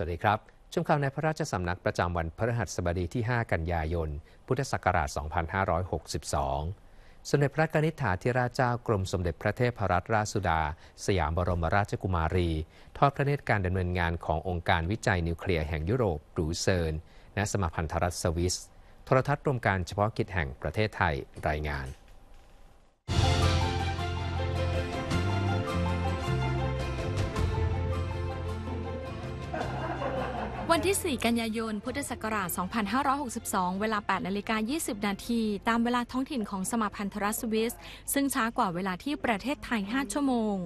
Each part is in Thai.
สวัสดีครับ ชมข่าวในพระราชสำนักประจำวันพฤหัสบดีที่ 5 กันยายนพุทธศักราช 2562 สมเด็จพระกนิษฐาธิราชเจ้า กรมสมเด็จพระเทพรัตนราชสุดา สยามบรมราชกุมารี ทอดพระเนตรการดำเนินงานขององค์การวิจัยนิวเคลียร์แห่งยุโรปรูเซินะสมาพันธรัฐสวิสโทรทัศน์รวมการเฉพาะกิจแห่งประเทศไทยรายงานวันที่4กันยายนพุทธศักราช2562 เวลา8นาฬิกา20 นาที ตามเวลาท้องถิ่นของสมาพันธรัฐสวิส ซึ่งช้ากว่าเวลาที่ประเทศไทย 5 ชั่วโมง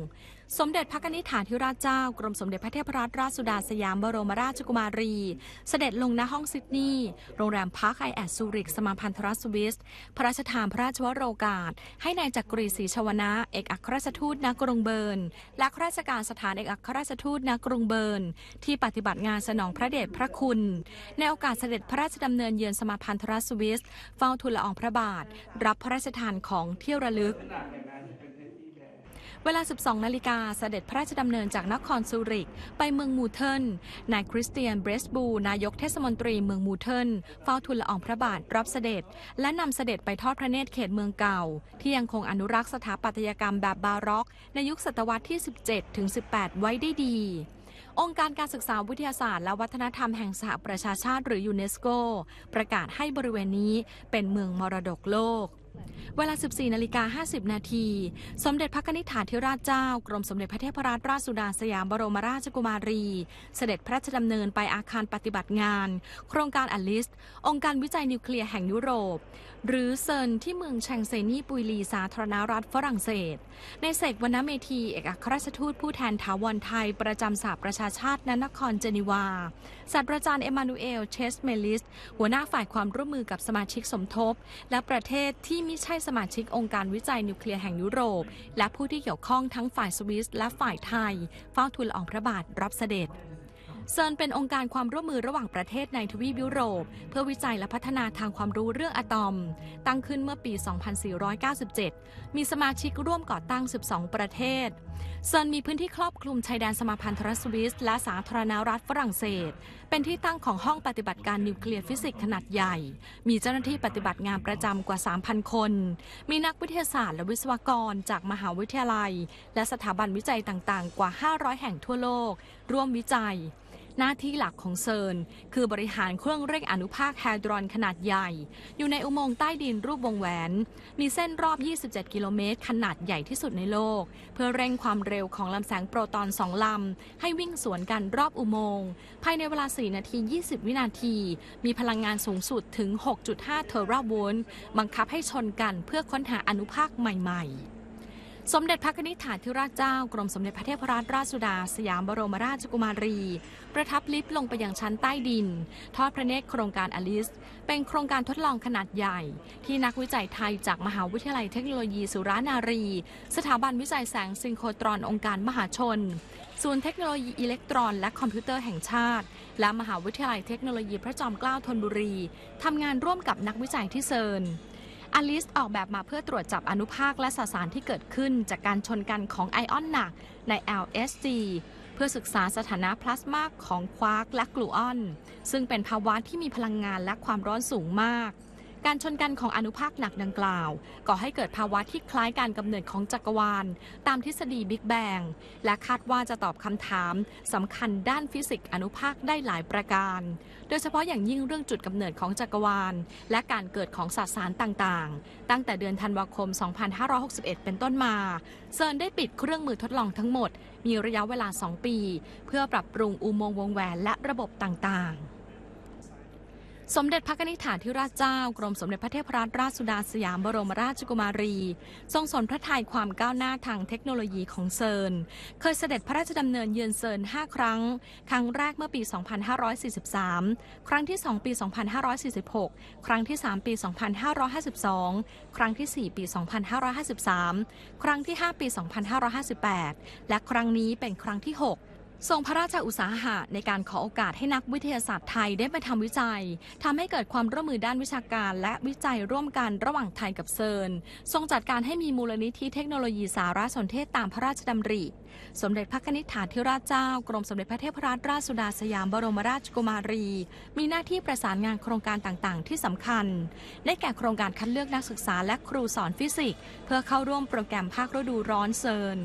สมเด็จพระนิธิฐานทิราชเจ้ากรมสมเด็จพระเทพรัตนราชสุดาสยามบรมราชกุมารี เสด็จลงณห้องซิดนีย์โรงแรมพาร์คไอแอดซูริกสมาพันธรัฐสวิสพระราชทานพระราชวโรกาส ให้ในายจักรีศรีชวนะ เอกอัครราชทูตณกรุงเบิร์นและข้าราชการสถานเอกอัครราชทูตณกรุงเบิร์นที่ปฏิบัติงานสนองพระเดชพระคุณในโอกาสเสด็จพระราชดำเนินเยือนสมาพันธรัฐสวิสเฝ้าทูลละอองพระบาท รับพระราชทานของเที่ยวระลึกเวลา 12 นาฬิกาเสด็จพระราชดำเนินจากนครซูริก ไปเมืองมูเทิลนายคริสเตียนเบรสบู นายกเทศมนตรีเมืองมูเทิลเฝ้าทูลละอองพระบาทรับเสด็จ และนำเสด็จไปทอดพระเนตรเขตเมืองเก่า ที่ยังคงอนุรักษ์สถาปัตยกรรมแบบบาร็อกในยุคศตวรรษที่ 17 ถึง 18 ไว้ได้ดี องค์การการศึกษาวิทยาศาสตร์และวัฒนธรรมแห่งสหประชาชาติหรือยูเนสโก ประกาศให้บริเวณนี้เป็นเมืองมรดกโลกเวลา 14นาฬิกา50 นาที สมเด็จพระนิษฐาธิราชเจ้ากรมสมเด็จพระเทพรัตนราชสุดาสยามบรมราชกุมารี เสด็จพระราชดำเนินไปอาคารปฏิบัติงาน โครงการอลิสองค์การวิจัยนิวเคลียร์แห่งยุโรปหรือเซินที่เมืองแชงเซนีปุยลี สาธารณรัฐฝรั่งเศส ในเสกวาเมธีเอกอัครราชทูตผู้แทนถาวรไทยประจำสหประชาชาตินนครเจนีวาศาสตราจารย์เอมานูเอลเชสเมลิส หัวหน้าฝ่ายความร่วมมือกับสมาชิกสมทบ และประเทศที่ไม่ใช่สมาชิกองค์การวิจัยนิวเคลียร์แห่งยุโรป และผู้ที่เกี่ยวข้องทั้งฝ่ายสวิสและฝ่ายไทยเฝ้าทูลอองพระบาทรับเสด็จเซิร์นเป็นองค์การความร่วมมือระหว่างประเทศในทวีปยุโรปเพื่อวิจัยและพัฒนาทางความรู้เรื่องอะตอม ตั้งขึ้นเมื่อปี 2497 มีสมาชิกร่วมก่อตั้ง 12 ประเทศเซิร์นมีพื้นที่ครอบคลุมชายแดนสมาพันธ์ทรัสวิส และสาธารณรัฐฝรั่งเศส เป็นที่ตั้งของห้องปฏิบัติการนิวเคลียร์ฟิสิกส์ขนาดใหญ่ มีเจ้าหน้าที่ปฏิบัติงานประจำกว่า3,000คน มีนักวิทยาศาสตร์และวิศวกร จากมหาวิทยาลัย และสถาบันวิจัยต่างๆ กว่า 500 แห่งทั่วโลก ร่วมวิจัยหน้าที่หลักของเซิร์นคือบริหารเครื่องเร่งอนุภาคแฮดรอนขนาดใหญ่ อยู่ในอุโมงค์ใต้ดินรูปวงแหวน มีเส้นรอบ 27 กิโลเมตรขนาดใหญ่ที่สุดในโลก เพื่อเร่งความเร็วของลำแสงโปรตอนสองลำ ให้วิ่งสวนกันรอบอุโมงค์ ภายในเวลา4นาที 20 วินาที มีพลังงานสูงสุดถึง 6.5 เทราโวลต์บังคับให้ชนกันเพื่อค้นหาอนุภาคใหม่ ๆสมเด็จพระนิษฐานทิราชเจ้า กรมสมเด็จพระเทพรัตนราชสุดาสยามบรมราชกุมารี ประทับลิฟต์ลงไปยังชั้นใต้ดิน ทอดพระเนตรโครงการอลิส เป็นโครงการทดลองขนาดใหญ่ ที่นักวิจัยไทยจากมหาวิทยาลัยเทคโนโลยีสุรานารี สถาบันวิจัยแสงซิงโครตรอน องค์การมหาชนศูนย์เทคโนโลยีอิเล็กตรอน และคอมพิวเตอร์แห่งชาติ และมหาวิทยาลัยเทคโนโลยีพระจอมเกล้าธนบุรีทำงานร่วมกับนักวิจัยที่เซิร์นอลิสออกแบบมาเพื่อตรวจจับอนุภาคและสสารที่เกิดขึ้นจากการชนกันของไอออนหนักใน LSG เพื่อศึกษาสถานะพลาสมาของควาร์กและกลูออน ซึ่งเป็นภาวะที่มีพลังงานและความร้อนสูงมากการชนกันของอนุภาคหนักดังกล่าวก่อให้เกิดภาวะที่คล้ายการกำเนิดของจักรวาลตามทฤษฎีบิ๊กแบงและคาดว่าจะตอบคำถามสำคัญด้านฟิสิกส์อนุภาคได้หลายประการ โดยเฉพาะอย่างยิ่งเรื่องจุดกำเนิดของจักรวาลและการเกิดของสสารต่างๆ ตั้งแต่เดือนธันวาคม 2561 เป็นต้นมา เซิร์นได้ปิดเครื่องมือทดลองทั้งหมดมีระยะเวลา 2 ปี เพื่อปรับปรุงอุโมงค์วงแหวนและระบบต่างๆสมเด็จพระนิธิฐานทิราชเจ้ากรมสมเด็จพระเทพรัตนราชสุดาสยามบรมราชกุมารี ทรงสนพระทัยความก้าวหน้าทางเทคโนโลยีของเซิร์น เคยเสด็จพระราชดำเนินเยือนเซิร์น5 ครั้ง ครั้งแรกเมื่อปี 2543 ครั้งที่2ปี 2546 ครั้งที่ 3 ปี 2552 ครั้งที่ 4 ปี 2553 ครั้งที่ 5 ปี 2558 และครั้งนี้เป็นครั้งที่ 6ทรงพระราชอุตสาหะในการขอโอกาสให้นักวิทยาศาสตร์ไทยได้ไปทำวิจัย ทำให้เกิดความร่วมมือด้านวิชาการและวิจัยร่วมกันระหว่างไทยกับเซิร์น ทรงจัดการให้มีมูลนิธิเทคโนโลยีสารสนเทศตามพระราชดำริ สมเด็จพระนิษฐาธิราชเจ้ากรมสมเด็จพระเทพรัตนราชสุดาสยามบรมราชกุมารี มีหน้าที่ประสานงานโครงการต่างๆ ที่สำคัญ ได้แก่โครงการคัดเลือกนักศึกษาและครูสอนฟิสิกส์เพื่อเข้าร่วมโปรแกรมภาคฤดูร้อนเซิร์น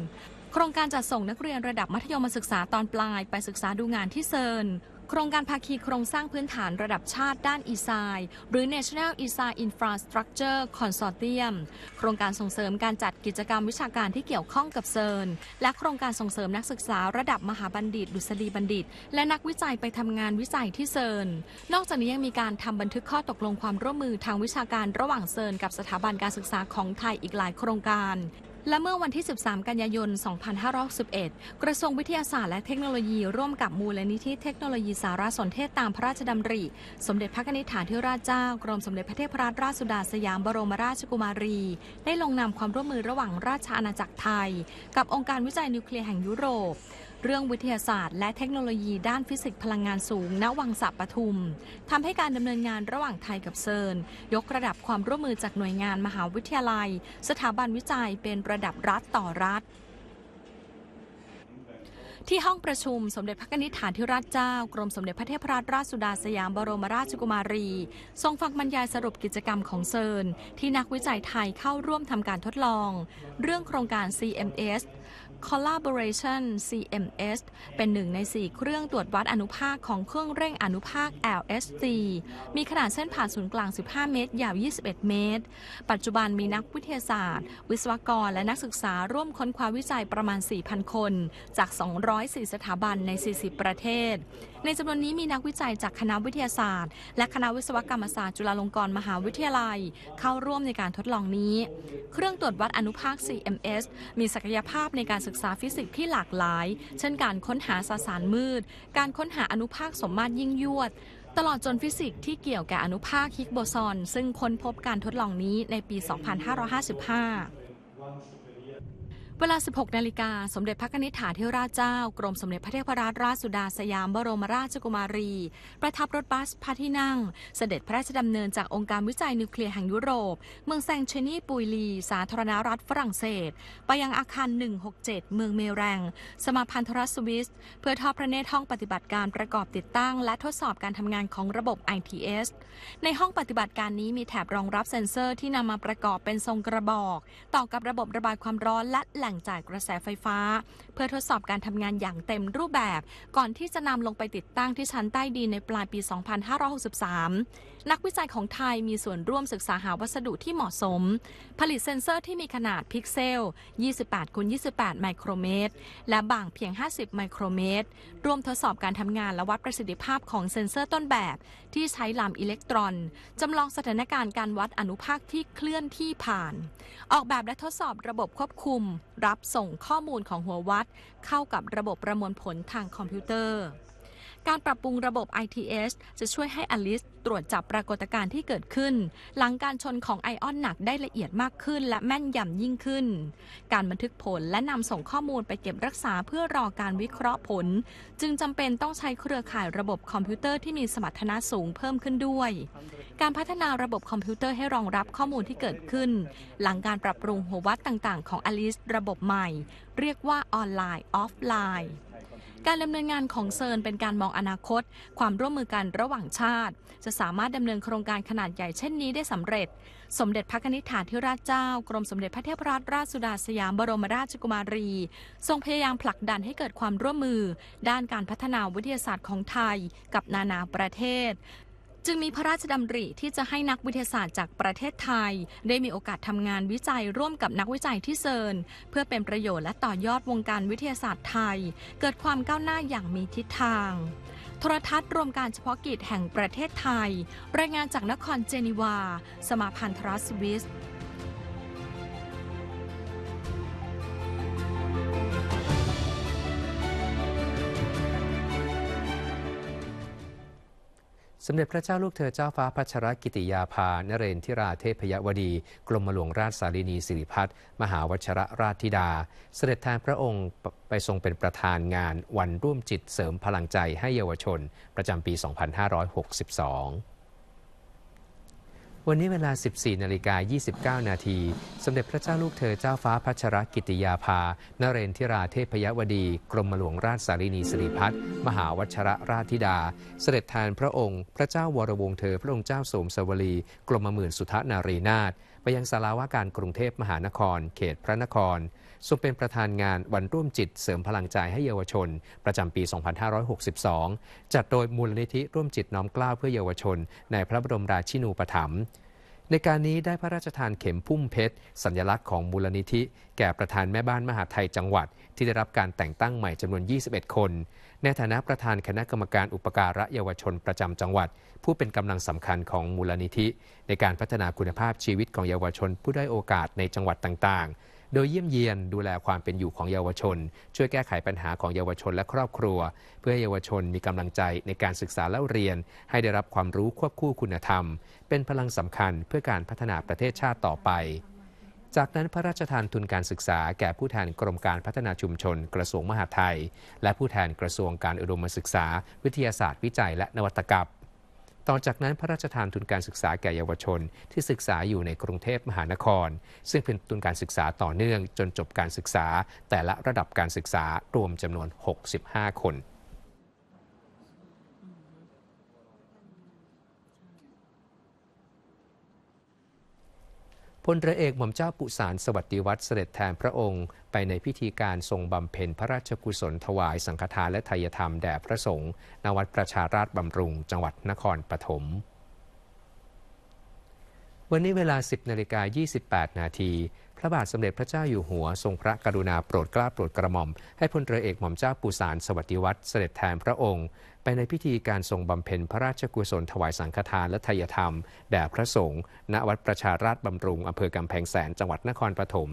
โครงการจัดส่งนักเรียนระดับมัธยมศึกษาตอนปลายไปศึกษาดูงานที่เซิร์น โครงการภาคีโครงสร้างพื้นฐานระดับชาติด้านอีไซน์หรือ National e s i g n Infrastructure Consortium โครงการส่งเสริมการจัดกิจกรรมวิชาการที่เกี่ยวข้องกับเซิร์น และโครงการส่งเสริมนักศึกษาระดับมหาบัณฑิต ดุษฎีบัณฑิต และนักวิจัยไปทำงานวิจัยที่เซิร์น นอกจากนี้ยังมีการทำบันทึกข้อตกลงความร่วมมือทางวิชาการระหว่างเซิร์นกับสถาบันการศึกษาของไทยอีกหลายโครงการและเมื่อวันที่ 13 กันยายน 2511 กระทรวงวิทยาศาสตร์และเทคโนโลยีร่วมกับมูลนิธิเทคโนโลยีสารสนเทศตามพระราชดำริ สมเด็จพระนิธิฐานท่ราชเจ้า กรมสมเด็จพระเทพรัตนราชสุดาสยามบรมราชกุมารี ได้ลงนามความร่วมมือระหว่างราชอาณาจักรไทย กับองค์การวิจัยนิวเคลียร์แห่งยุโรปเรื่องวิทยาศาสตร์และเทคโนโลยีด้านฟิสิกส์พลังงานสูงณวังสบปทุม ทำให้การดำเนินงานระหว่างไทยกับเซิร์น ยกระดับความร่วมมือจากหน่วยงานมหาวิทยาลัย สถาบันวิจัยเป็นระดับรัฐต่อรัฐ ที่ห้องประชุมสมเด็จพระนิธิฐานทิราชเจ้ากรมสมเด็จพระเทพรัตนราชสุดาสยามบรมราชกุมารี ทรงฟังบรรยายสรุปกิจกรรมของเซิร์นที่นักวิจัยไทยเข้าร่วมทำการทดลอง เรื่องโครงการ CMS Collaboration CMS เป็นหนึ่งใน4เครื่องตรวจวัดอนุภาคของเครื่องเร่งอนุภาค LSC มีขนาดเส้นผ่านศูนย์กลาง 15 เมตร ยาว 21 เมตร ปัจจุบันมีนักวิทยาศาสตร์ วิศวกร และนักศึกษาร่วมค้นคว้าวิจัยประมาณ 4,000 คน จาก204สถาบันใน 40 ประเทศในจำนวนนี้มีนักวิจัยจากคณะวิทยาศาสตร์ และคณะวิศวกรรมศาสตร์จุฬาลงกรณ์มหาวิทยาลัย เข้าร่วมในการทดลองนี้ เครื่องตรวจวัดอนุภาค CMS มีศักยภาพในการศึกษาฟิสิกส์ที่หลากหลาย เช่นการค้นหาสสารมืด การค้นหาอนุภาคสมมาตรยิ่งยวดตลอดจนฟิสิกส์ที่เกี่ยวกับอนุภาค ฮิกโบซอนซึ่งค้นพบการทดลองนี้ในปี 2555เวลา 16 นาฬิกา สมเด็จพระนิธิฐาธิราชเจ้า กรมสมเด็จพระเทพรัตนราชสุดาสยามบรมราชกุมารี ประทับรถบัสพาที่นั่ง เสด็จพระราชดำเนินจากองค์การวิจัยนิวเคลียร์แห่งยุโรป เมืองแซงเชนีปุยลี สาธารณรัฐฝรั่งเศส ไปยังอาคาร 167 เมืองเมรังสมาพันธรัฐสวิส เพื่อทอดพระเนตรห้องปฏิบัติการประกอบติดตั้งและทดสอบการทำงานของระบบ ITS ในห้องปฏิบัติการนี้มีแถบรองรับเซ็นเซอร์ที่นำมาประกอบเป็นทรงกระบอก ต่อกับระบบระบายความร้อนและแล่งจ่ายกระแสไฟฟ้า เพื่อทดสอบการทำงานอย่างเต็มรูปแบบ ก่อนที่จะนำลงไปติดตั้งที่ชั้นใต้ดินในปลายปี 2563นักวิจัยของไทยมีส่วนร่วมศึกษาหาวัสดุที่เหมาะสม ผลิตเซ็นเซอร์ที่มีขนาดพิกเซล 28คูณ28 ไมโครเมตร และบางเพียง 50 ไมโครเมตรร่วมทดสอบการทำงานและวัดประสิทธิภาพของเซ็นเซอร์ต้นแบบที่ใช้ลำอิเล็กตรอนจำลองสถานการณ์การวัดอนุภาคที่เคลื่อนที่ผ่าน ออกแบบและทดสอบระบบควบคุม รับส่งข้อมูลของหัววัด เข้ากับระบบประมวลผลทางคอมพิวเตอร์การปรับปรุงระบบ ITS จะช่วยให้อลิสตรวจจับปรากฏการณ์ที่เกิดขึ้น หลังการชนของไอออนหนักได้ละเอียดมากขึ้น และแม่นยำยิ่งขึ้น การบันทึกผลและนำส่งข้อมูลไปเก็บรักษาเพื่อรอการวิเคราะห์ผล จึงจำเป็นต้องใช้เครือข่ายระบบคอมพิวเตอร์ที่มีสมรรถนะสูงเพิ่มขึ้นด้วย การพัฒนาระบบคอมพิวเตอร์ให้รองรับข้อมูลที่เกิดขึ้น หลังการปรับปรุงหัววัดต่างๆ ของอลิสระบบใหม่ เรียกว่าออนไลน์ออฟไลน์การดำเนินงานของเซิร์นเป็นการมองอนาคต ความร่วมมือกันระหว่างชาติ จะสามารถดำเนินโครงการขนาดใหญ่เช่น นี้ได้สำเร็จ สมเด็จพระนิธิฐานท่ราชเจ้ากรมสมเด็จพระเทพรัตนราชสุดาสยามบรมราชกุมารี ทรงพยายามผลักดันให้เกิดความร่วมมือ ด้านการพัฒนาวิทยาศาสตร์ของไทย กับนานาประเทศจึงมีพระราชดำริที่จะให้นักวิทยาศาสตร์จากประเทศไทย ได้มีโอกาสทำงานวิจัยร่วมกับนักวิจัยที่เซิร์น เพื่อเป็นประโยชน์และต่อยอดวงการวิทยาศาสตร์ไทย เกิดความก้าวหน้าอย่างมีทิศทาง โทรทัศน์รวมการเฉพาะกิจแห่งประเทศไทยรายงานจากนครเจนีวา สมาพันธรัสวิสสมเด็จพระเจ้าลูกเธอเจ้าฟ้าพัชรกิติยาภา นเรนทิราเทพยวดี กรมหลวงราชสารินีสิริพัฒน์มหาวชรราชธิดา เสด็จแทนพระองค์ไปทรงเป็นประธานงานวันร่วมจิตเสริมพลังใจให้เยาวชน ประจำปี 2562วันนี้เวลา 14 นาฬิกา 29 นาที สมเด็จพระเจ้าลูกเธอเจ้าฟ้าพัชรกิติยาภา นเรนทิราเทพยวดี กรมหลวงราชสารีนีสิริพัฒน์มหาวัชระราชธิดา เสด็จแทนพระองค์ พระเจ้าวรวงเธอพระองค์เจ้าสมสวลี กรมหมื่นสุทนารีนาถ ไปยังสาราว่าการกรุงเทพมหานคร เขตพระนครทรงเป็นประธานงานวันร่วมจิตเสริมพลังใจให้เยาวชน ประจำปี 2562 จัดโดยมูลนิธิร่วมจิตน้อมกล้าวเพื่อเยาวชน ในพระบรมราชินูปถัมภ์ในการนี้ได้พระราชทานเข็มพุ่มเพชร สัญลักษณ์ของมูลนิธิแก่ประธานแม่บ้านมหาไทยจังหวัด ที่ได้รับการแต่งตั้งใหม่จำนวน 21 คน ในฐานะประธานคณะกรรมการอุปการะเยาวชนประจำจังหวัด ผู้เป็นกำลังสำคัญของมูลนิธิ ในการพัฒนาคุณภาพชีวิตของเยาวชนผู้ได้โอกาสในจังหวัดต่างๆโดยเยี่ยมเยียนดูแลความเป็นอยู่ของเยาวชน ช่วยแก้ไขปัญหาของเยาวชนและครอบครัว เพื่อเยาวชนมีกำลังใจในการศึกษาเล่าเรียน ให้ได้รับความรู้ควบคู่คุณธรรม เป็นพลังสำคัญเพื่อการพัฒนาประเทศชาติต่อไป จากนั้นพระราชทานทุนการศึกษาแก่ผู้แทนกรมการพัฒนาชุมชน กระทรวงมหาดไทย และผู้แทนกระทรวงการอุดมศึกษาวิทยาศาสตร์ วิจัยและนวัตกรรมต่อจากนั้นพระราชทานทุนการศึกษาแก่เยาวชนที่ศึกษาอยู่ในกรุงเทพมหานคร ซึ่งเป็นทุนการศึกษาต่อเนื่องจนจบการศึกษา แต่ละระดับการศึกษารวมจำนวน 65 คนพลเรือเอกหม่อมเจ้าปุสานสวัสดีวัตรเสด็จแทนพระองค์ไปในพิธีการทรงบำเพ็ญพระราชกุศลถวายสังฆทานและไายธรรมแด่พระสงฆ์ณวัดประชาราชบำรุงจังหวัดนครปฐม วันนี้เวลา 10 นาฬิกา 28 นาทีพระบาทสมเด็จพระเจ้าอยู่หัวทรงพระกรุณาโปรดเกล้าโปรดกระหม่อม ให้พลเรือเอกหม่อมเจ้าปูสารสวัสดิวัตรเสด็จแทนพระองค์ไปในพิธีการทรงบำเพ็ญพระราชกุศลถวายสังฆทานและทยธรรมแด่พระสงฆ์ณวัดประชาราชบำรุงอำเภอกำแพงแสนจังหวัดนครปฐม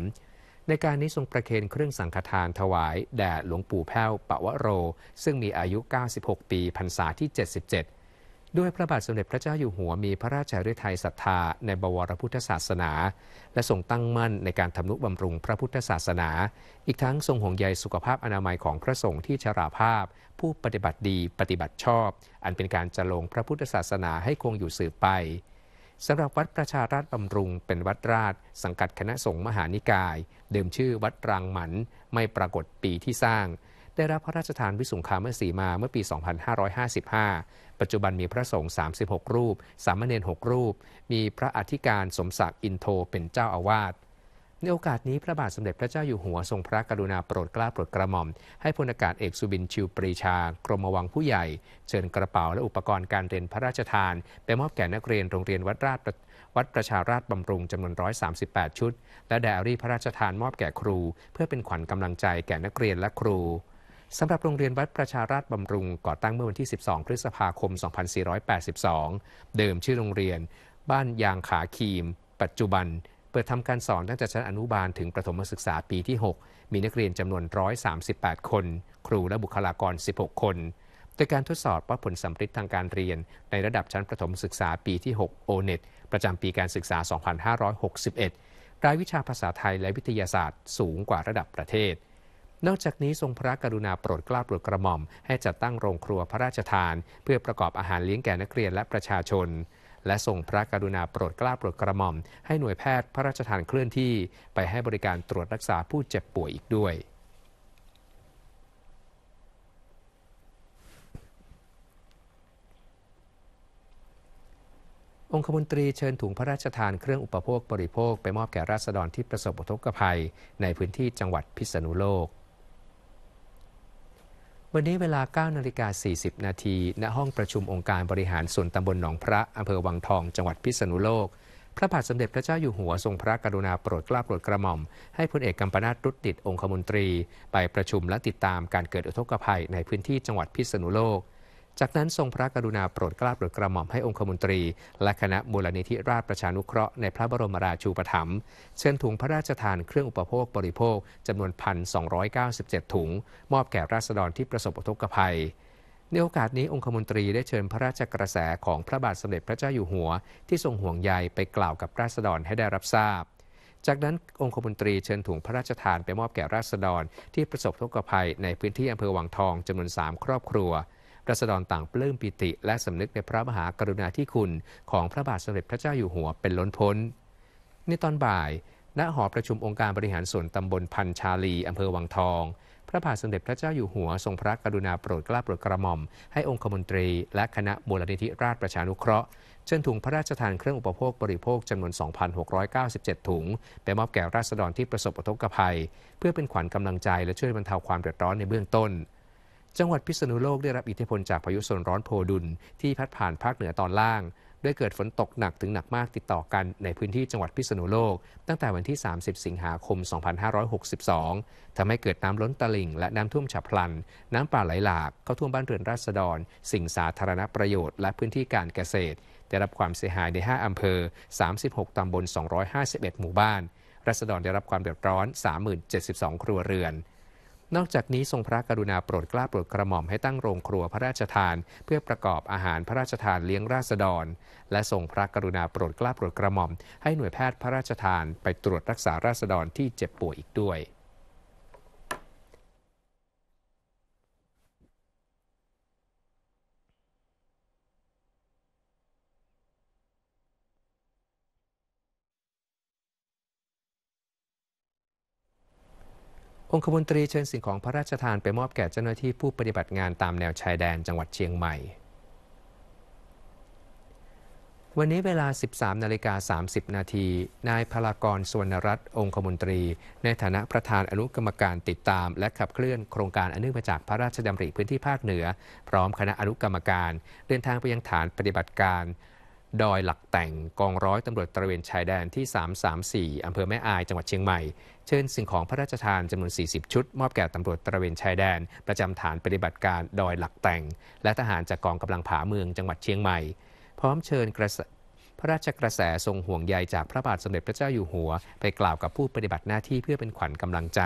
ในการนี้ทรงประเคนเครื่องสังฆทานถวายแด่หลวงปู่แพ้วปะวะโรซึ่งมีอายุ96ปีพรรษาที่ 77ด้วยพระบาทสมเด็จพระเจ้าอยู่หัวมีพระราชฤทัยศรัทธาในบวรพุทธศาสนา และทรงตั้งมั่นในการทำนุบำรุงพระพุทธศาสนา อีกทั้งทรงห่วงใยสุขภาพอนามัยของพระสงฆ์ที่ชราภาพ ผู้ปฏิบัติดีปฏิบัติชอบ อันเป็นการจะลงพระพุทธศาสนาให้คงอยู่สืบไปสำหรับวัดประชาราชบำรุง เป็นวัดราชสังกัดคณะสงฆ์มหานิกาย เดิมชื่อวัดรางหมันไม่ปรากฏปีที่สร้างได้รับพระราชทานวิสุงคามสีมาเมื่อปี 2555 ปัจจุบันมีพระสงฆ์ 36 รูป สามเณร 6 รูป มีพระอธิการสมศักดิ์อินโทเป็นเจ้าอาวาส ในโอกาสนี้พระบาทสมเด็จพระเจ้าอยู่หัวทรงพระกรุณาโปรดเกล้าโปรดกระหม่อม ให้พลอากาศเอกสุบินชิวปรีชากรมวังผู้ใหญ่ เชิญกระเป๋าและอุปกรณ์การเรียนพระราชทาน ไปมอบแก่นักเรียนโรงเรียนวัดราชวัดประชาราชบำรุงจำนวน 138 ชุด และไดอารี่พระราชทานมอบแก่ครู เพื่อเป็นขวัญกำลังใจแก่นักเรียนและครูสำหรับโรงเรียนวัดประชาราชบำรุงก่อตั้งเมื่อวันที่ 12 พฤษภาคม 2482 เดิมชื่อโรงเรียน บ้านยางขาคีม ปัจจุบันเปิดทำการสอนตั้งแต่ชั้นอนุบาลถึงประถมศึกษาปีที่ 6 มีนักเรียนจำนวน 138 คน ครูและบุคลากร 16 คน โดยการทดสอบว่าผลสัมฤทธิ์ทางการเรียน ในระดับชั้นประถมศึกษาปีที่6 o n e t ประจำปีการศึกษา 2561 รายวิชาภาษาไทยและวิทยาศาสตร์สูงกว่าระดับประเทศนอกจากนี้ทรงพระกรุณาโปรดเกล้าโปรดกระหม่อม ให้จัดตั้งโรงครัวพระราชทานเพื่อประกอบอาหารเลี้ยงแก่นักเรียนและประชาชน และส่งพระกรุณาโปรดเกล้าโปรดกระหม่อมให้หน่วยแพทย์พระราชทานเคลื่อนที่ไปให้บริการตรวจรักษาผู้เจ็บป่วยอีกด้วย องคมนตรีเชิญถุงพระราชทานเครื่องอุปโภคบริโภคไปมอบแก่ราษฎรที่ประสบอุทกภัยในพื้นที่จังหวัดพิษณุโลกวันนี้เวลา 9นาฬิกา 40 นาทีณห้องประชุมองค์การบริหารส่วนตำบลหนองพระอำเภอวังทองจังหวัดพิษณุโลก พระบาทสมเด็จพระเจ้าอยู่หัวทรงพระกรุณาโปรดเกล้าโปรดกระหม่อมให้พลเอกกัมปนาตรุดติดองคมนตรี ไปประชุมและติดตามการเกิดอุทกภัยในพื้นที่จังหวัดพิษณุโลกจากนั้น ทรงพระกรุณาโปรดกล้าโปรดกระหม่อมให้องคมนตรี และคณะมูลนิธิราชประชานุเคราะห์ในพระบรมราชูปถัมภ์เชิญถุงพระราชทานเครื่องอุปโภคบริโภค จำนวน 1,297 ถุง มอบแก่ราษฎรที่ประสบอุทกภัย ในโอกาสนี้องคมนตรีได้เชิญพระราชกระแสของพระบาทสมเด็จพระเจ้าอยู่หัว ที่ทรงห่วงใยไปกล่าวกับราษฎรให้ได้รับทราบ จากนั้นองคมนตรีเชิญถุงพระราชทานไปมอบแก่ราษฎรที่ประสบทุกภัยในพื้นที่อำเภอวังทองจำนวน3ครอบครัวรัศดรต่างปลื้มปิติ และสำนึกในพระมหากรุณาธิคุณ ของพระบาทสมเด็จพระเจ้าอยู่หัวเป็นล้นพ้น ในตอนบ่าย ณ หอประชุมองค์การบริหารส่วนตำบลพันชาลีอำเภอวังทอง พระบาทสมเด็จพระเจ้าอยู่หัว ทรงพระกรุณาโปรดเกล้าโปรดกระหม่อมให้องคมนตรี และคณะมูลนิธิราชประชานุเคราะห์เชิญถุงพระราชทานเครื่องอุปโภคบริโภคจำนวน 2,697 ถุงไปมอบแก่ราษฎรที่ประสบอุทกภัย เพื่อเป็นขวัญกำลังใจและช่วยบรรเทาความเดือดร้อนในเบื้องต้นจังหวัดพิษณุโลกได้รับอิทธิพลจากพายุโซนร้อนโพดุลที่พัดผ่านภาคเหนือตอนล่างได้เกิดฝนตกหนักถึงหนักมากติดต่อกันในพื้นที่จังหวัดพิษณุโลกตั้งแต่วันที่ 30 สิงหาคม 2562ทำให้เกิดน้ำล้นตลิ่งและน้ำท่วมฉับพลัน น้ำป่าไหลหลากเข้าท่วมบ้านเรือนราษฎร สิ่งสาธารณประโยชน์และพื้นที่การเกษตรได้รับความเสียหายใน 5 อำเภอ 36 ตำบล 251 หมู่บ้าน ราษฎรได้รับความเดือดร้อน3072 ครัวเรือนนอกจากนี้ทรงพระกรุณาโปรดกล้าโปรดกระหม่อมให้ตั้งโรงครัวพระราชทาน เพื่อประกอบอาหารพระราชทานเลี้ยงราษฎร และทรงพระกรุณาโปรดกล้าโปรดกระหม่อมให้หน่วยแพทย์พระราชทานไปตรวจรักษาราษฎรที่เจ็บป่วยอีกด้วยองคมนตรีเชิญสิ่งของพระราชทานไปมอบแก่เจ้าหน้าที่ผู้ปฏิบัติงานตามแนวชายแดนจังหวัดเชียงใหม่ วันนี้เวลา 13 นาฬิกา 30 นาที นายพลากรสวนรัตน์ องคมนตรี ในฐานะประธานอนุกรรมการติดตาม และขับเคลื่อนโครงการอนเนื่องมาจากพระราชดำริพื้นที่ภาคเหนือ พร้อมคณะอนุกรรมการเดินทางไปยังฐานปฏิบัติการดอยหลักแต่งกองร้อยตำรวจตระเวนชายแดนที่ 334 อำเภอแม่อายจังหวัดเชียงใหม่เชิญสิ่งของพระราชทานจำนวน 40 ชุดมอบแก่ตำรวจตระเวนชายแดนประจำฐานปฏิบัติการดอยหลักแต่งและทหารจากกองกำลังผาเมืองจังหวัดเชียงใหม่ พร้อมเชิญกระพระราชกระแสทรงห่วงใยจากพระบาทสมเด็จพระเจ้าอยู่หัว ไปกล่าวกับผู้ปฏิบัติหน้าที่เพื่อเป็นขวัญกำลังใจ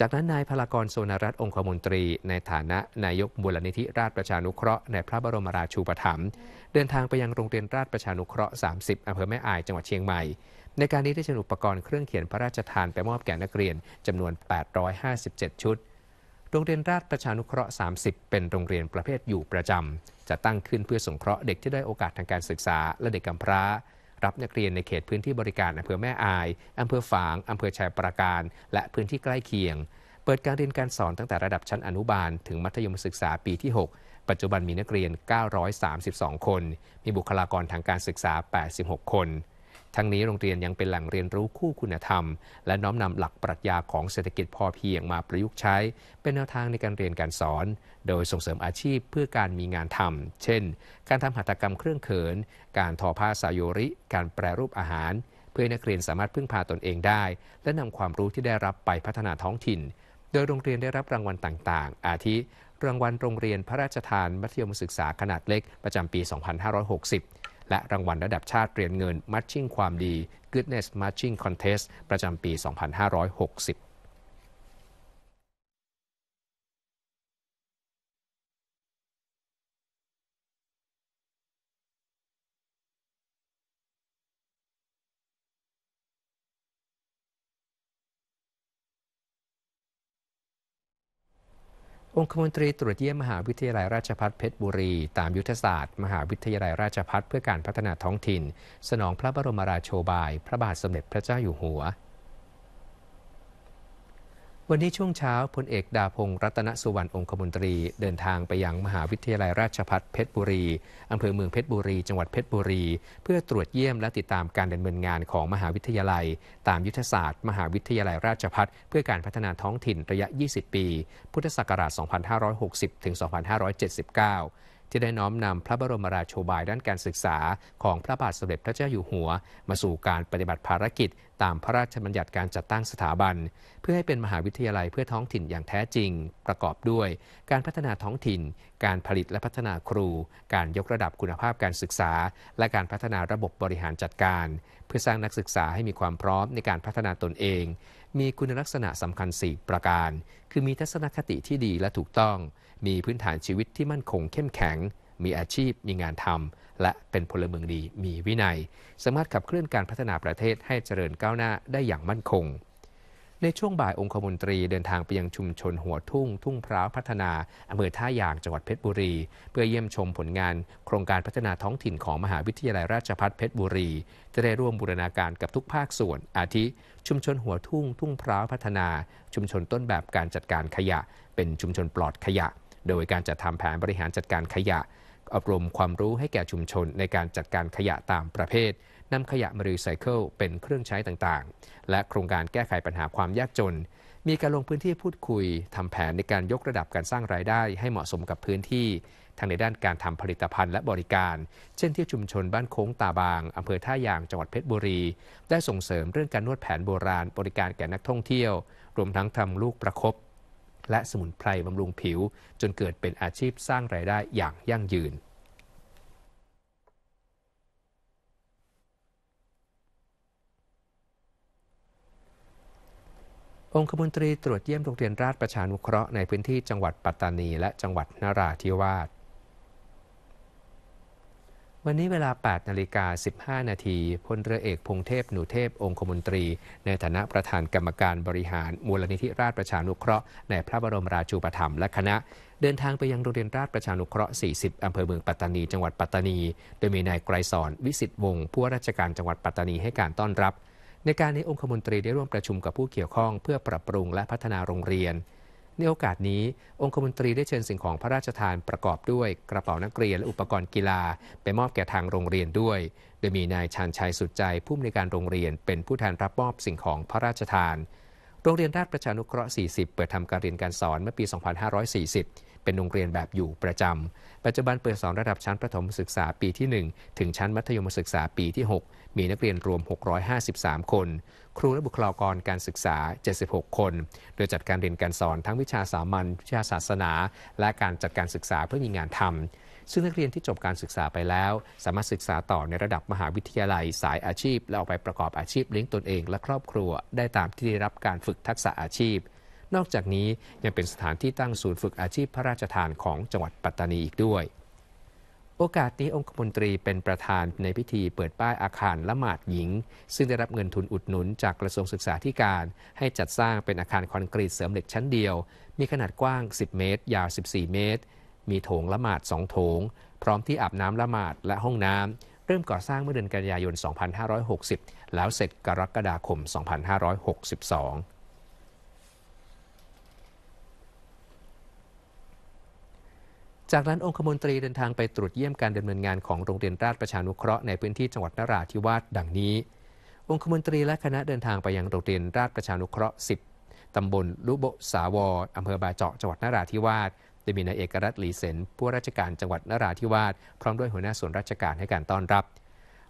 จากนั้นนายพลากรโซนรัตองคมนตรี ในฐานะนายกมูลนิธิราชประชานุเคราะห์ในพระบรมราชูปถัมภ์เดินทางไปยังโรงเรียนราชประชานุเคราะห์ 30 อำเภอแม่อายจังหวัดเชียงใหม่ ในการนี้ได้เชิอุปกรณ์เครื่องเขียนพระราชทานไปมอบแก่นักเรียนจำนวน 857 ชุดโรงเรียนราชประชานุเคราะห์ 30 เป็นโรงเรียนประเภทอยู่ประจำจะตั้งขึ้นเพื่อสงเคราะห์เด็กที่ได้โอกาสทางการศึกษาและเด็กกำพร้ารับนักเรียนในเขตพื้นที่บริการอำเภอแม่อาย อำเภอฝาง อำเภอชายปราการ และพื้นที่ใกล้เคียง เปิดการเรียนการสอนตั้งแต่ระดับชั้นอนุบาล ถึงมัธยมศึกษาปีที่ 6 ปัจจุบันมีนักเรียน 932 คน มีบุคลากรทางการศึกษา 86 คนทั้งนี้โรงเรียนยังเป็นแหล่งเรียนรู้คู่คุณธรรมและน้อมนำหลักปรัชญาของเศรษฐกิจพอเพียงมาประยุกต์ใช้ เป็นแนวทางในการเรียนการสอน โดยส่งเสริมอาชีพเพื่อการมีงานทำ เช่น การทำหัตถกรรมเครื่องเขิน การทอผ้าสายโยริ การแปรรูปอาหาร เพื่อนักเรียนสามารถพึ่งพาตนเองได้ และนำความรู้ที่ได้รับไปพัฒนาท้องถิ่น โดยโรงเรียนได้รับรางวัลต่าง ๆ อาทิรางวัลโรงเรียนพระราชทานมัธยมศึกษาขนาดเล็กประจำปี 2560และรางวัลระดับชาติเรียนเงิน Matching ความดี Goodness Matching Contest ประจำปี 2560องคมนตรีตรวจเยี่ยมมหาวิทยาลัยราชพัฒเพชรบุรี ตามยุทธศาสตร์มหาวิทยาลัยราชพัฒเพื่อการพัฒนาท้องถิ่น สนองพระบรมราโชบาย พระบาทสมเด็จพระเจ้าอยู่หัววันนี้ช่วงเช้าพลเอกดาพงศ์รัตนสุวรรณองคมนตรีเดินทางไปยังมหาวิทยาลัยราชพัฒเพชรบุรีอำเภอเมืองเพชรบุรีจังหวัดเพชรบุรี เพื่อตรวจเยี่ยม และติดตามการดำเนินงานของมหาวิทยาลัย ตามยุทธศาสตร์มหาวิทยาลัยราชพัฒเพื่อการพัฒนาท้องถิ่นระยะ 20 ปี พุทธศักราช 2560ถึง2579ที่ได้น้อมนำพระบรมราชโชบายด้านการศึกษาของพระบาทสมเด็จพระเจ้าอยู่หัว มาสู่การปฏิบัติภารกิจ ตามพระราชบัญญัติการจัดตั้งสถาบัน เพื่อให้เป็นมหาวิทยาลัยเพื่อท้องถิ่นอย่างแท้จริง ประกอบด้วย การพัฒนาท้องถิ่น การผลิตและพัฒนาครู การยกระดับคุณภาพการศึกษา และการพัฒนาระบบบริหารจัดการ เพื่อสร้างนักศึกษาให้มีความพร้อมในการพัฒนาตนเอง มีคุณลักษณะสำคัญ4ประการ คือมีทัศนคติที่ดีและถูกต้องมีพื้นฐานชีวิตที่มั่นคงเข้มแข็ง มีอาชีพมีงานทำและเป็นพลเมืองดี มีวินัย สามารถขับเคลื่อนการพัฒนาประเทศให้เจริญก้าวหน้าได้อย่างมั่นคง ในช่วงบ่ายองคมนตรีเดินทางไปยังชุมชนหัวทุ่ง ทุ่งพร้าวพัฒนาอำเภอท่ายางจังหวัดเพชรบุรี เพื่อเยี่ยมชมผลงานโครงการพัฒนาท้องถิ่นของมหาวิทยาลัยราชภัฏเพชรบุรีจะได้ร่วมบูรณาการกับทุกภาคส่วน อาทิชุมชนหัวทุ่ง ทุ่งพร้าวพัฒนา ชุมชนต้นแบบการจัดการขยะ เป็นชุมชนปลอดขยะโดยการจัดทำแผนบริหารจัดการขยะ อบรมความรู้ให้แก่ชุมชนในการจัดการขยะตามประเภทนำขยะมารีไซเคิลเป็นเครื่องใช้ต่าง ๆ และโครงการแก้ไขปัญหาความยากจน มีการลงพื้นที่พูดคุยทำแผนในการยกระดับการสร้างรายได้ ให้เหมาะสมกับพื้นที่ ทางในด้านการทำผลิตภัณฑ์และบริการ เช่นที่ชุมชนบ้านโค้งตาบางอำเภอท่ายางจังหวัดเพชรบุรี ได้ส่งเสริมเรื่องการนวดแผนโบราณ บริการแก่นักท่องเที่ยว รวมทั้งทำลูกประครบและสมุนไพรบำรุงผิว จนเกิดเป็นอาชีพสร้างรายได้อย่างยั่งยืน องคมนตรีตรวจเยี่ยมโรงเรียนราชประชานุเคราะห์ในพื้นที่จังหวัดปัตตานีและจังหวัดนราธิวาสวันนี้เวลา8นาฬิกา15นาทีพลเรือเอกพงเทพหนูเทพองคมนตรี ในฐานะประธานกรรมการบริหาร มูลนิธิราชประชานุเคราะห์ ในพระบรมราชูปถัมภ์และคณะ เดินทางไปยังโรงเรียนราชประชานุเคราะห์40 อำเภอเมืองปัตตานีจังหวัดปัตตานี โดยมีนายไกรสอนวิสิตวงศ์ผู้ว่าราชการจังหวัดปัตตานีให้การต้อนรับ ในการในองคมนตรีได้ร่วมประชุมกับผู้เกี่ยวข้องเพื่อปรับปรุงและพัฒนาโรงเรียนในโอกาสนี้ องคมนตรีได้เชิญสิ่งของพระราชทานประกอบด้วยกระเป๋านักเรียนและอุปกรณ์กีฬาไปมอบแก่ทางโรงเรียนด้วย โดยมีนายชานชัยสุดใจผู้อำนวยการโรงเรียน เป็นผู้แทนรับมอบสิ่งของพระราชทาน โรงเรียนราชประชานุเคราะห์ 40 เปิดทำการเรียนการสอนเมื่อปี 2540เป็นโรงเรียนแบบอยู่ประจำปัจจุบันเปิดสอนระดับชั้นประถมศึกษาปีที่ 1 ถึงชั้นมัธยมศึกษาปีที่ 6 มีนักเรียนรวม 653 คน ครูและบุคลากรการศึกษา 76 คน โดยจัดการเรียนการสอนทั้งวิชาสามัญวิชาศาสนา และการจัดการศึกษาเพื่อมีงานทำซึ่งนักเรียนที่จบการศึกษาไปแล้วสามารถศึกษาต่อในระดับมหาวิทยาลัยสายอาชีพและออกไปประกอบอาชีพเลี้ยงตนเองและครอบครัว ได้ตามที่ได้รับการฝึกทักษะอาชีพนอกจากนี้ยังเป็นสถานที่ตั้งศูนย์ฝึกอาชีพพระราชทานของจังหวัดปัตตานีอีกด้วย โอกาสนี้องคมนตรีเป็นประธานในพิธีเปิดป้ายอาคารละหมาดหญิง ซึ่งได้รับเงินทุนอุดหนุนจากกระทรวงศึกษาธิการ ให้จัดสร้างเป็นอาคารคอนกรีตเสริมเหล็กชั้นเดียว มีขนาดกว้าง 10 เมตร ยาว 14 เมตร มีโถงละหมาด 2 โถงพร้อมที่อาบน้ำละหมาดและห้องน้ำเริ่มก่อสร้างเมื่อเดือนกันยายน 2560 แล้วเสร็จกรกฎาคม 2562จากนั้น องคมนตรีเดินทางไปตรวจเยี่ยมการดำเนินงานของโรงเรียนราชประชานุเคราะห์ในพื้นที่จังหวัดนราธิวาสดังนี้ องคมนตรีและคณะเดินทางไปยังโรงเรียนราชประชานุเคราะห์ 10ตำบล ลุโบสาวออำเภอบาเจาะ จังหวัดนราธิวาสโดยมีนายเอกรัตน์หลีเซนผู้ราชการจังหวัดนราธิวาสพร้อมด้วยหัวหน้าส่วนราชการให้การต้อนรับ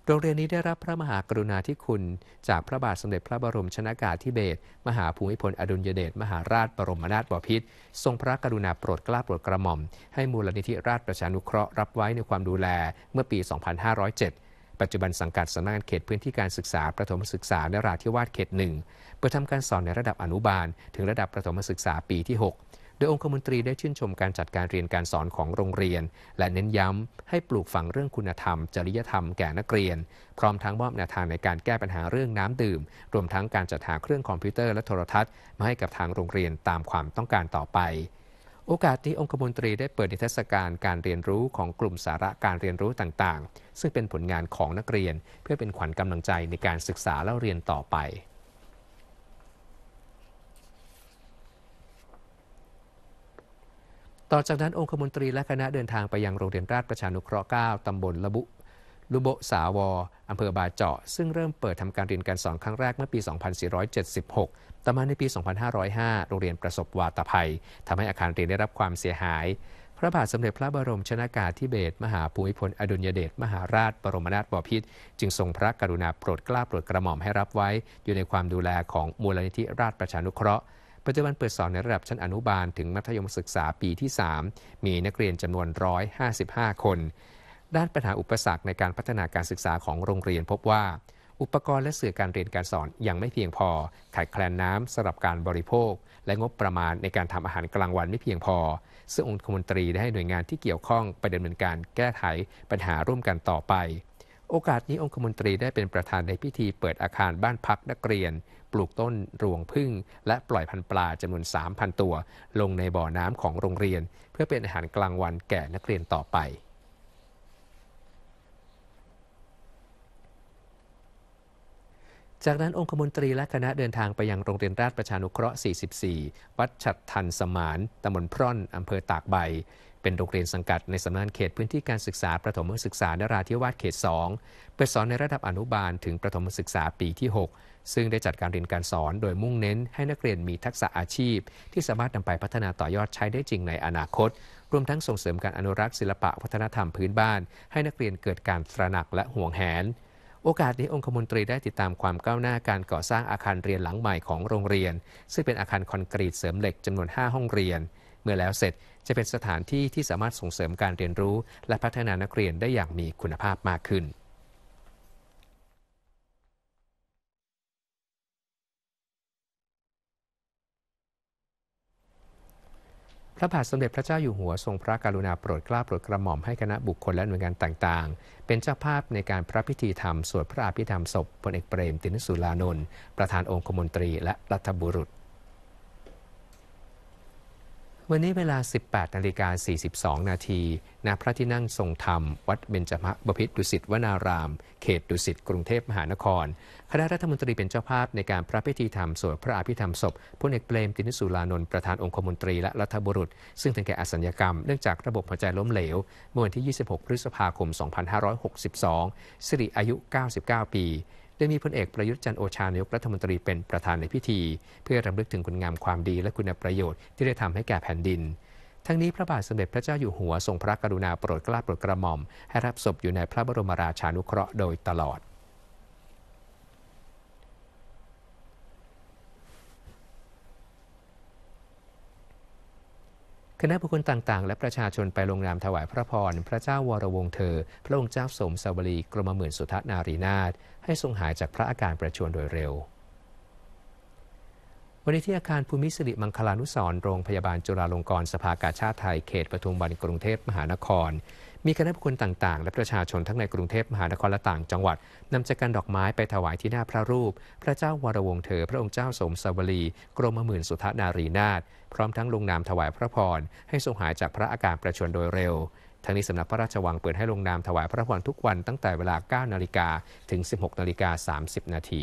โรงเรียนนี้ได้รับพระมหากรุณาธิคุณ จากพระบาทสมเด็จพระบรมชนากาธิเบศรมหาภูมิพล อดุลยเดชมหาราชบรมนาถบพิตรทรงพระกรุณาโปรดเกล้าโปรดกระหม่อม ให้มูลนิธิราชประชานุเคราะห์รับไว้ในความดูแลเมื่อปี 2507 ปัจจุบันสังกัดสำนักงานเขตพื้นที่การศึกษาประถมศึกษานราธิวาสเขตหนึ่งเปิดทำการสอนในระดับอนุบาล ถึงระดับประถมศึกษาปีที่ 6โดยองคมนตรีได้ชื่นชมการจัดการเรียนการสอนของโรงเรียน และเน้นย้ำให้ปลูกฝังเรื่องคุณธรรม จริยธรรมแก่นักเรียน พร้อมทั้งมอบแนวทางในการแก้ปัญหาเรื่องน้ำดื่มรวมทั้งการจัดหาเครื่องคอมพิวเตอร์และโทรทัศน์มาให้กับทางโรงเรียนตามความต้องการต่อไป โอกาสที่องคมนตรีได้เปิดนิทรรศการการเรียนรู้ของกลุ่มสาระการเรียนรู้ต่างๆ ซึ่งเป็นผลงานของนักเรียน เพื่อเป็นขวัญกำลังใจในการศึกษาและเรียนต่อไปต่อจากนั้นองคมนตรีและคณะเดินทางไปยังโรงเรียนราชประชานุเคราะห์9ตำบลละบุ ลุโบสาวออำเภอบาเจาะซึ่งเริ่มเปิดทำการเรียนการสอนครั้งแรกเมื่อปี 2476ต่อมาในปี 2505 โรงเรียนประสบวาตภัยทำให้อาคารเรียนได้รับความเสียหาย พระบาทสมเด็จพระบรมชนากาธิเบศรมหาภูมิพล อดุลยเดชมหาราชบรมนาถบพิตรจึงทรงพระกรุณาโปรดเกล้าโปรดกระหม่อมให้รับไว้ อยู่ในความดูแลของมูลนิธิราชประชานุเคราะห์ปัจจุบันเปิดสอนในระดับชั้นอนุบาลถึงมัธยมศึกษาปีที่ 3 มีนักเรียนจำนวน 155 คน ด้านปัญหาอุปสรรคในการพัฒนาการศึกษาของโรงเรียนพบว่า อุปกรณ์และสื่อการเรียนการสอนยังไม่เพียงพอ ขาดแคลนน้ำสำหรับการบริโภค และงบประมาณในการทำอาหารกลางวันไม่เพียงพอ ซึ่งองค์คมนตรีได้ให้หน่วยงานที่เกี่ยวข้องไปดำเนินการแก้ไขปัญหาร่วมกันต่อไป โอกาสนี้องคมนตรีได้เป็นประธานในพิธีเปิดอาคารบ้านพักนักเรียนลูกต้นรวงพึ่งและปล่อยพันปลาจำนวน 3,000 ตัว ลงในบ่อน้ำของโรงเรียน เพื่อเป็นอาหารกลางวันแก่นักเรียนต่อไป จากนั้นองคมนตรีและคณะเดินทางไปยังโรงเรียนราชประชานุเคราะห์ 44 วัดฉัดทันสมานตำบลพร่อนอำเภอตากใบ เป็นโรงเรียนสังกัดในสำนักเขตพื้นที่การศึกษาประถมศึกษานราธิวาสเขต2เปิดสอนในระดับอนุบาลถึงประถมศึกษาปีที่ 6ซึ่งได้จัดการเรียนการสอนโดยมุ่งเน้นให้นักเรียนมีทักษะอาชีพ ที่สามารถนำไปพัฒนาต่อยอดใช้ได้จริงในอนาคต รวมทั้งส่งเสริมการอนุรักษ์ศิลปะวัฒนธรรมพื้นบ้าน ให้นักเรียนเกิดการตระหนักและห่วงแหนโอกาสนี้องคมนตรีได้ติดตามความก้าวหน้าการก่อสร้างอาคารเรียนหลังใหม่ของโรงเรียน ซึ่งเป็นอาคารคอนกรีตเสริมเหล็กจำนวน 5 ห้องเรียน เมื่อแล้วเสร็จจะเป็นสถานที่ที่สามารถส่งเสริมการเรียนรู้และพัฒนานักเรียนได้อย่างมีคุณภาพมากขึ้นพระบาทสมเด็จพระเจ้าอยู่หัวทรงพระกรุณาโปรดเกล้าโปรดกระหม่อมให้คณะบุคคลและหน่วยงานต่างๆ เป็นเจ้าภาพในการพระพิธีธรรมสวดพระอภิธรรมศพพลเอกเปรมตินสุรานนท์ประธานองคมนตรีและรัฐบุรุษวันนี้เวลา 18นาฬิกา42 นาทีณพระที่นั่งทรงธรรมวัดเบญจมบพิตรดุสิตวนารามเขตดุสิตกรุงเทพมหานครคณะรัฐมนตรีเป็นเจ้าภาพในการพระพิธีธรรมสวดพระอภิธรรมศพพลเอกเปรมตินสุลานนท์ประธานองคมนตรีและรัฐบุรุษ ซึ่งถึงแก่อสัญกรรมเนื่องจากระบบหัวใจล้มเหลวเมื่อวันที่ 26พฤษภาคม2562สิริอายุ 99 ปีโดยมีพลเอกประยุทธ์จันโอชานายกรัฐมนตรีเป็นประธานในพิธี เพื่อรำลึกถึงคุณงามความดีและคุณประโยชน์ที่ได้ทำให้แก่แผ่นดิน ทั้งนี้พระบาทสมเด็จพระเจ้าอยู่หัวทรงพระกรุณาโปรดเกล้าโปรดกระหม่อม ให้รับศพอยู่ในพระบรมราชานุเคราะห์โดยตลอดคณะบุคคลต่างๆ และประชาชนไปลงนามถวายพระพร พระเจ้าวรวงเธอ พระองค์เจ้าสมสวรีกรมหมื่นสุทัศนารีนาถให้ทรงหายจากพระอาการประชวรโดยเร็ว วันนี้ที่อาคารภูมิสิริมังคลานุสรโรงพยาบาลจุฬาลงกรณ์สภากาชาติไทยเขตปทุมวันกรุงเทพมหานครมีคณะบุคคลต่างๆและประชาชนทั้งในกรุงเทพมหานครและต่างจังหวัดนำจักรันดอกไม้ไปถวายที่หน้าพระรูป พระเจ้าวรวงเธอพระองค์เจ้าสมสวรีกรมหมื่นสุทนารีนาถพร้อมทั้งลงนามถวายพระพร ให้ทรงหายจากพระอาการประชวรโดยเร็ว ทั้งนี้สำนักพระราชวังเปิดให้ลงนามถวายพระพรทุกวันตั้งแต่เวลา 9นาฬิกาถึง 16นาฬิกา 30 นาที